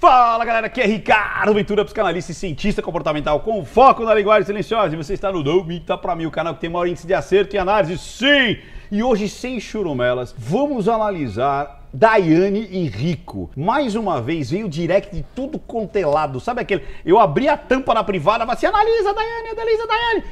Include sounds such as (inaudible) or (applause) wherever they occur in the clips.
Fala galera, aqui é Ricardo Ventura, psicanalista e cientista comportamental com foco na linguagem silenciosa. E você está no Domita para mim, o canal que tem maior índice de acerto e análise. Sim! E hoje, sem churumelas, vamos analisar Daiane e Rico. Mais uma vez, veio direct de tudo contelado. É Sabe aquele? Eu abri a tampa na privada, falei assim: analisa, Daiane, analisa, Daiane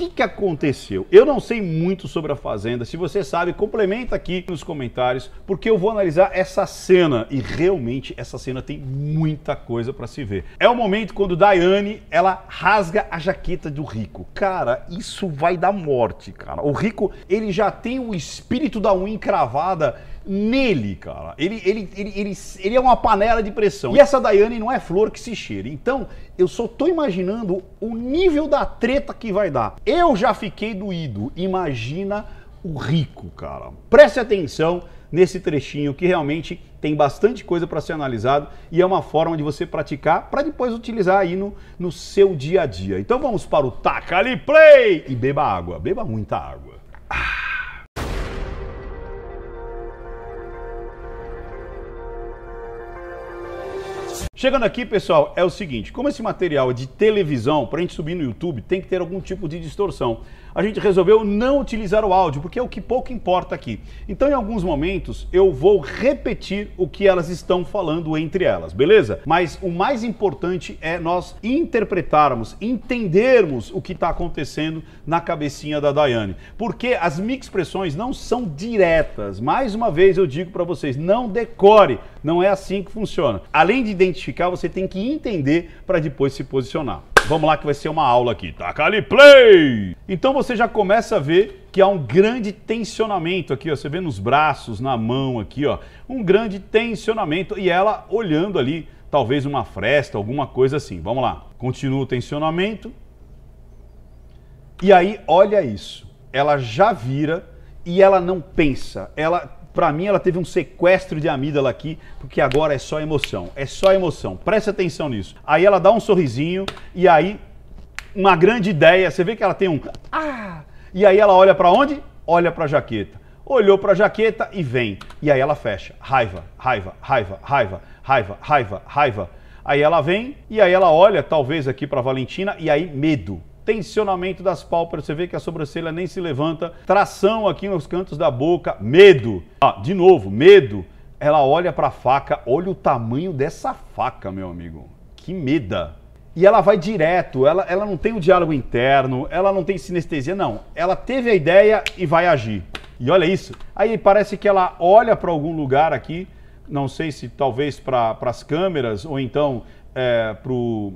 que, que aconteceu? Eu não sei muito sobre a Fazenda. Se você sabe, complementa aqui nos comentários, porque eu vou analisar essa cena. E realmente, essa cena tem muita coisa para se ver. É o momento quando Daiane, ela rasga a jaqueta do Rico. Cara, isso vai dar morte, cara. O Rico, ele já tem o espírito da unha encravada nele, cara. Ele, ele, ele, ele, ele é uma panela de pressão. E essa Daiane não é flor que se cheira. Então, eu só tô imaginando o nível da treta que vai dar. Eu já fiquei doído. Imagina o rico, cara. Preste atenção nesse trechinho que realmente tem bastante coisa para ser analisado e é uma forma de você praticar para depois utilizar aí no, no seu dia a dia. Então vamos para o Taca ali Play e beba água, beba muita água. Ah. Chegando aqui, pessoal, é o seguinte: como esse material é de televisão, para a gente subir no YouTube, tem que ter algum tipo de distorção. A gente resolveu não utilizar o áudio, porque é o que pouco importa aqui. Então, em alguns momentos, eu vou repetir o que elas estão falando entre elas, beleza? Mas o mais importante é nós interpretarmos, entendermos o que está acontecendo na cabecinha da Daiane. Porque as mixpressões não são diretas. Mais uma vez eu digo para vocês: não decore, não é assim que funciona. Além de identificar, você tem que entender para depois se posicionar. Vamos lá que vai ser uma aula aqui. Taca tá? ali play! Então você já começa a ver que há um grande tensionamento aqui, ó. Você vê nos braços, na mão aqui, ó. Um grande tensionamento e ela olhando ali, talvez uma fresta, alguma coisa assim. Vamos lá. Continua o tensionamento. E aí, olha isso. Ela já vira e ela não pensa. Ela para mim, ela teve um sequestro de amígdala aqui, porque agora é só emoção. É só emoção. Preste atenção nisso. Aí ela dá um sorrisinho e aí uma grande ideia. Você vê que ela tem um ah! E aí ela olha para onde? Olha para a jaqueta. Olhou para a jaqueta e vem. E aí ela fecha. Raiva, raiva, raiva, raiva, raiva, raiva, raiva. Aí ela vem e aí ela olha talvez aqui para Valentina e aí medo tensionamento das pálpebras, você vê que a sobrancelha nem se levanta, tração aqui nos cantos da boca, medo. Ah, de novo, medo. Ela olha para a faca, olha o tamanho dessa faca, meu amigo. Que meda. E ela vai direto, ela, ela não tem o um diálogo interno, ela não tem sinestesia, não. Ela teve a ideia e vai agir. E olha isso. Aí parece que ela olha para algum lugar aqui, não sei se talvez para as câmeras ou então é, eh, para o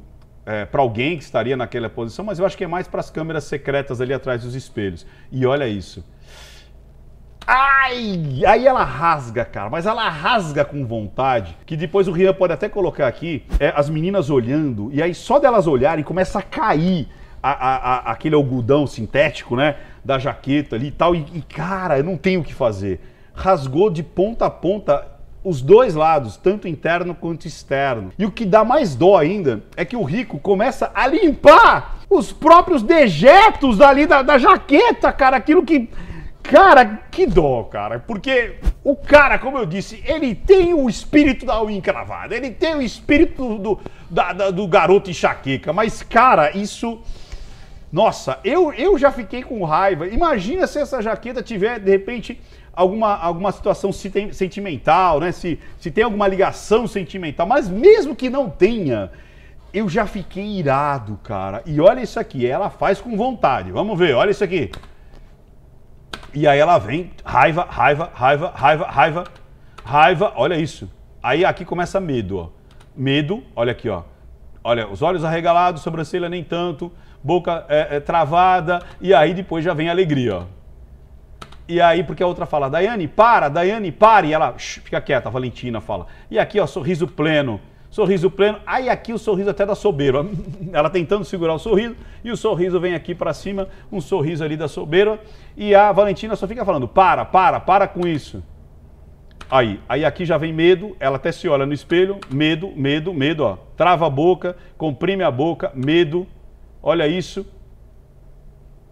é, para alguém que estaria naquela posição, mas eu acho que é mais para as câmeras secretas ali atrás dos espelhos. E olha isso. Ai! Aí ela rasga, cara, mas ela rasga com vontade, que depois o Rian pode até colocar aqui, é, as meninas olhando, e aí só delas olharem começa a cair a, a, a, aquele algodão sintético, né, da jaqueta ali e tal, e, e cara, eu não tenho o que fazer. Rasgou de ponta a ponta os dois lados, tanto interno quanto externo. E o que dá mais dó ainda é que o rico começa a limpar os próprios dejetos ali da, da jaqueta, cara, aquilo que. Cara, que dó, cara, porque o cara, como eu disse, ele tem o espírito da unha encravada, ele tem o espírito do, da, da, do garoto enxaqueca, mas, cara, isso. Nossa, eu, eu já fiquei com raiva. Imagina se essa jaqueta tiver, de repente, alguma, alguma situação sentimental, né? Se, se tem alguma ligação sentimental, mas mesmo que não tenha, eu já fiquei irado, cara. E olha isso aqui, ela faz com vontade. Vamos ver, olha isso aqui. E aí ela vem, raiva, raiva, raiva, raiva, raiva, raiva, olha isso. Aí aqui começa medo, ó. Medo, olha aqui, ó. Olha, os olhos arregalados, sobrancelha nem tanto, boca é, é, travada, e aí depois já vem alegria, ó. E aí, porque a outra fala, Daiane, para, Daiane, pare. E ela shh, fica quieta, a Valentina fala. E aqui, ó, sorriso pleno. Sorriso pleno. Aí aqui o sorriso até da soberba. (laughs) Ela tentando segurar o sorriso e o sorriso vem aqui para cima, um sorriso ali da soberba. E a Valentina só fica falando, para, para, para com isso. Aí, aí aqui já vem medo, ela até se olha no espelho, medo, medo, medo, ó. Trava a boca, comprime a boca, medo. Olha isso,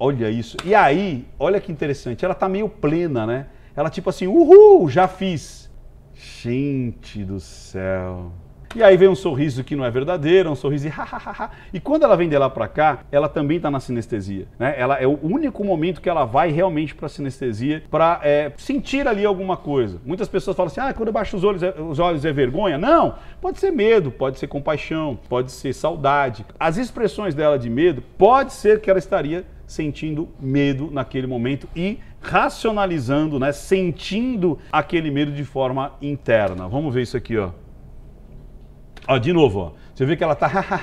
Olha isso. E aí, olha que interessante, ela tá meio plena, né? Ela tipo assim, uhul, já fiz. Gente do céu. E aí vem um sorriso que não é verdadeiro, um sorriso ha, ha. E quando ela vem de lá para cá, ela também tá na sinestesia, né? Ela é o único momento que ela vai realmente para sinestesia para é, sentir ali alguma coisa. Muitas pessoas falam assim: "Ah, quando eu baixo os olhos, é, os olhos é vergonha". Não, pode ser medo, pode ser compaixão, pode ser saudade. As expressões dela de medo pode ser que ela estaria sentindo medo naquele momento e racionalizando, né, sentindo aquele medo de forma interna. Vamos ver isso aqui, ó. Ó, de novo, ó. Você vê que ela tá (laughs)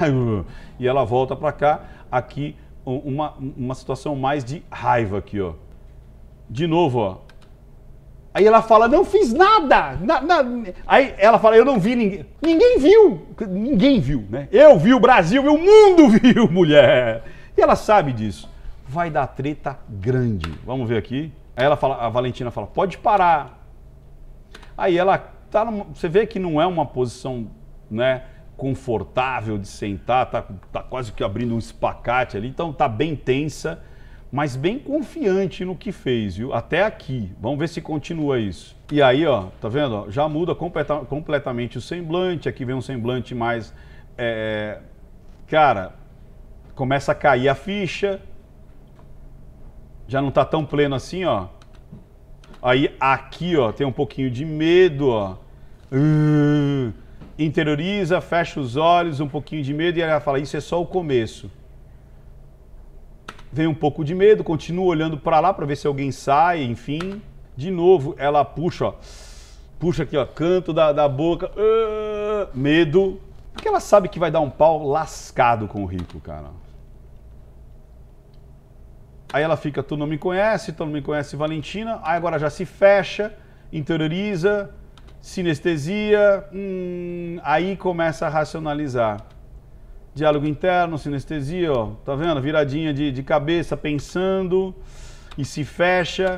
e ela volta para cá, aqui uma, uma situação mais de raiva aqui, ó. De novo, ó. Aí ela fala, não fiz nada. Na, na... Aí ela fala, eu não vi ninguém. Ninguém viu. Ninguém viu, né? Eu vi o Brasil, o mundo (laughs) viu, mulher. E ela sabe disso vai dar treta grande. Vamos ver aqui. Aí ela fala, a Valentina fala, pode parar. Aí ela tá numa, você vê que não é uma posição, né, confortável de sentar, tá, tá quase que abrindo um espacate ali, então tá bem tensa, mas bem confiante no que fez, viu? Até aqui. Vamos ver se continua isso. E aí, ó, tá vendo? Já muda completa, completamente o semblante, aqui vem um semblante mais é, cara, começa a cair a ficha, já não está tão pleno assim, ó. Aí aqui, ó, tem um pouquinho de medo, ó. Uh, interioriza, fecha os olhos, um pouquinho de medo e ela fala: "Isso é só o começo". Vem um pouco de medo, continua olhando para lá para ver se alguém sai, enfim. De novo, ela puxa, ó. Puxa aqui, ó, canto da, da boca. Uh, medo. Porque ela sabe que vai dar um pau lascado com o rico, cara. Aí ela fica, tu não me conhece, tu não me conhece, Valentina. Aí agora já se fecha, interioriza, sinestesia. Hum, aí começa a racionalizar. Diálogo interno, sinestesia, ó, tá vendo? Viradinha de, de cabeça, pensando e se fecha.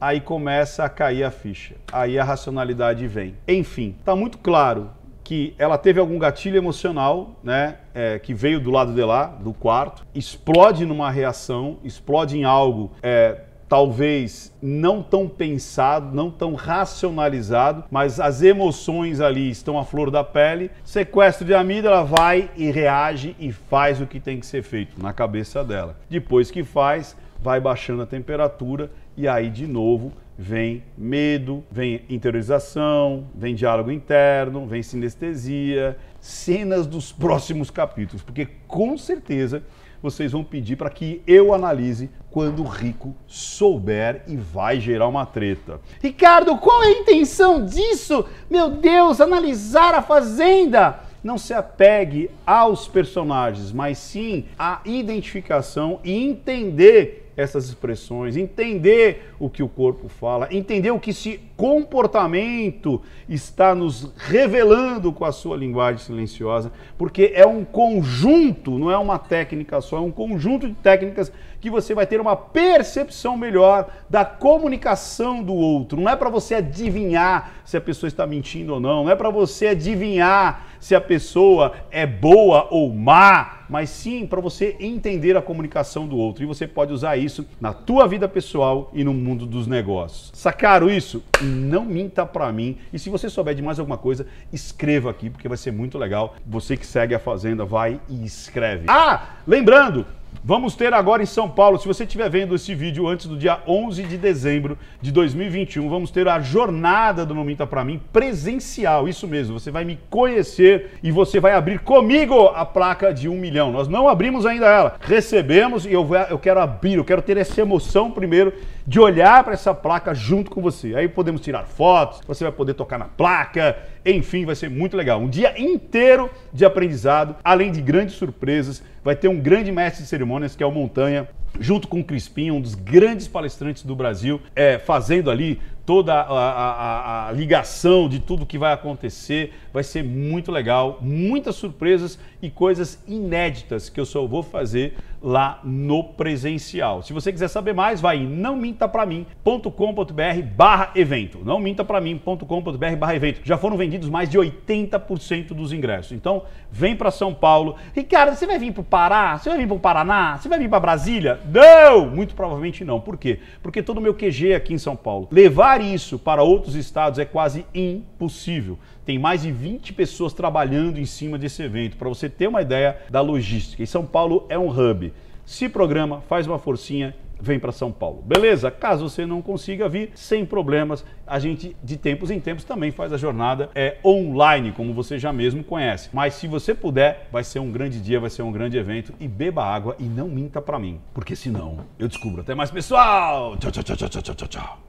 Aí começa a cair a ficha. Aí a racionalidade vem. Enfim, tá muito claro que ela teve algum gatilho emocional, né? é, que veio do lado de lá, do quarto, explode numa reação, explode em algo é, talvez não tão pensado, não tão racionalizado, mas as emoções ali estão à flor da pele. Sequestro de amida, ela vai e reage e faz o que tem que ser feito na cabeça dela. Depois que faz, vai baixando a temperatura e aí, de novo, vem medo, vem interiorização, vem diálogo interno, vem sinestesia, cenas dos próximos capítulos, porque com certeza vocês vão pedir para que eu analise quando o rico souber e vai gerar uma treta. Ricardo, qual é a intenção disso? Meu Deus, analisar a fazenda! Não se apegue aos personagens, mas sim à identificação e entender essas expressões, entender o que o corpo fala, entender o que se comportamento está nos revelando com a sua linguagem silenciosa, porque é um conjunto, não é uma técnica só, é um conjunto de técnicas que você vai ter uma percepção melhor da comunicação do outro. Não é para você adivinhar se a pessoa está mentindo ou não, não é para você adivinhar se a pessoa é boa ou má, mas sim para você entender a comunicação do outro. E você pode usar isso na tua vida pessoal e no mundo dos negócios. Sacaram isso? não minta para mim. E se você souber de mais alguma coisa, escreva aqui, porque vai ser muito legal. Você que segue a Fazenda, vai e escreve. Ah, lembrando, Vamos ter agora em São Paulo, se você estiver vendo esse vídeo antes do dia 11 de dezembro de 2021, vamos ter a jornada do Momento para mim presencial, isso mesmo. Você vai me conhecer e você vai abrir comigo a placa de um milhão. Nós não abrimos ainda ela, recebemos e eu, eu quero abrir, eu quero ter essa emoção primeiro de olhar para essa placa junto com você. Aí podemos tirar fotos, você vai poder tocar na placa enfim, vai ser muito legal. Um dia inteiro de aprendizado, além de grandes surpresas. Vai ter um grande mestre de cerimônias que é o Montanha junto com o Crispim, um dos grandes palestrantes do Brasil, é, fazendo ali toda a, a, a, ligação de tudo que vai acontecer. Vai ser muito legal, muitas surpresas e coisas inéditas que eu só vou fazer lá no presencial. Se você quiser saber mais, vai em nãomintapramim.com.br barra evento. nãomintapramim.com.br barra evento. Já foram vendidos mais de 80% dos ingressos. Então, vem para São Paulo. Ricardo, você vai vir para o Pará? Você vai vir para o Paraná? Você vai vir para Brasília? Não! Muito provavelmente não. Por quê? Porque todo o meu QG aqui em São Paulo. Levar isso para outros estados é quase impossível. Tem mais de 20 pessoas trabalhando em cima desse evento, para você ter uma ideia da logística. E São Paulo é um hub. Se programa, faz uma forcinha, vem para São Paulo. Beleza? Caso você não consiga vir, sem problemas, a gente de tempos em tempos também faz a jornada é, online, como você já mesmo conhece. Mas se você puder, vai ser um grande dia, vai ser um grande evento e beba água e não minta para mim, porque senão eu descubro. Até mais, pessoal! Tchau, tchau, tchau, tchau, tchau, tchau, tchau.